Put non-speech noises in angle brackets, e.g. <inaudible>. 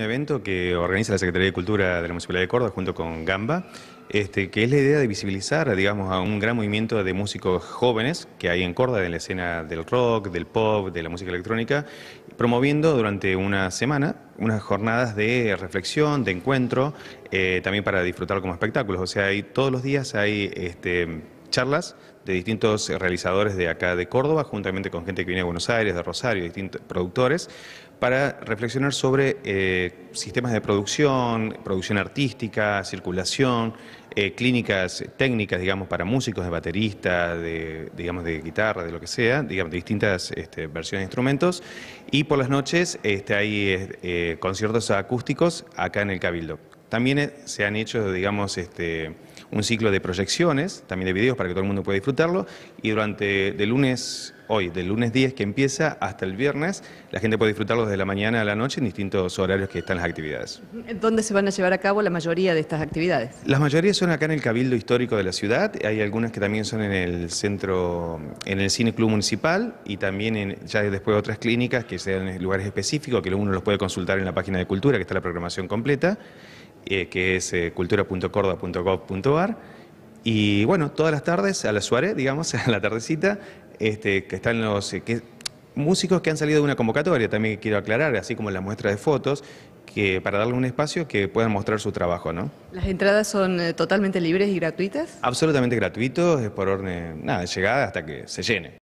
evento que organiza la Secretaría de Cultura de la Municipalidad de Córdoba junto con Gamba, este, que es la idea de visibilizar, digamos, a un gran movimiento de músicos jóvenes que hay en Córdoba, en la escena del rock, del pop, de la música electrónica, promoviendo durante una semana unas jornadas de reflexión, de encuentro, eh, también para disfrutar como espectáculos. O sea, todos los días hay... Este, charlas de distintos realizadores de acá de Córdoba, juntamente con gente que viene de Buenos Aires, de Rosario, distintos productores, para reflexionar sobre eh, sistemas de producción, producción artística, circulación, eh, clínicas técnicas, digamos, para músicos, de bateristas, de, digamos, de guitarra, de lo que sea, digamos, de distintas este, versiones de instrumentos. Y por las noches este, hay eh, conciertos acústicos acá en el Cabildo. También eh, se han hecho, digamos, este, un ciclo de proyecciones, también de videos para que todo el mundo pueda disfrutarlo. Y durante el lunes, hoy, del lunes 10 que empieza hasta el viernes, la gente puede disfrutarlo desde la mañana a la noche en distintos horarios que están las actividades. ¿Dónde se van a llevar a cabo la mayoría de estas actividades? Las mayorías son acá en el Cabildo Histórico de la ciudad, hay algunas que también son en el centro, en el Cine Club Municipal y también en, ya después otras clínicas que sean en lugares específicos que uno los puede consultar en la página de Cultura, que está la programación completa. Eh, que es eh, cultura.corda.gov.ar. Y bueno, todas las tardes, a la Suárez, digamos, <laughs> a la tardecita, este, que están los eh, músicos que han salido de una convocatoria, también quiero aclarar, así como la muestra de fotos, que para darle un espacio que puedan mostrar su trabajo, ¿no? ¿Las entradas son eh, totalmente libres y gratuitas? Absolutamente gratuitos, es por orden, nada, de llegada hasta que se llene.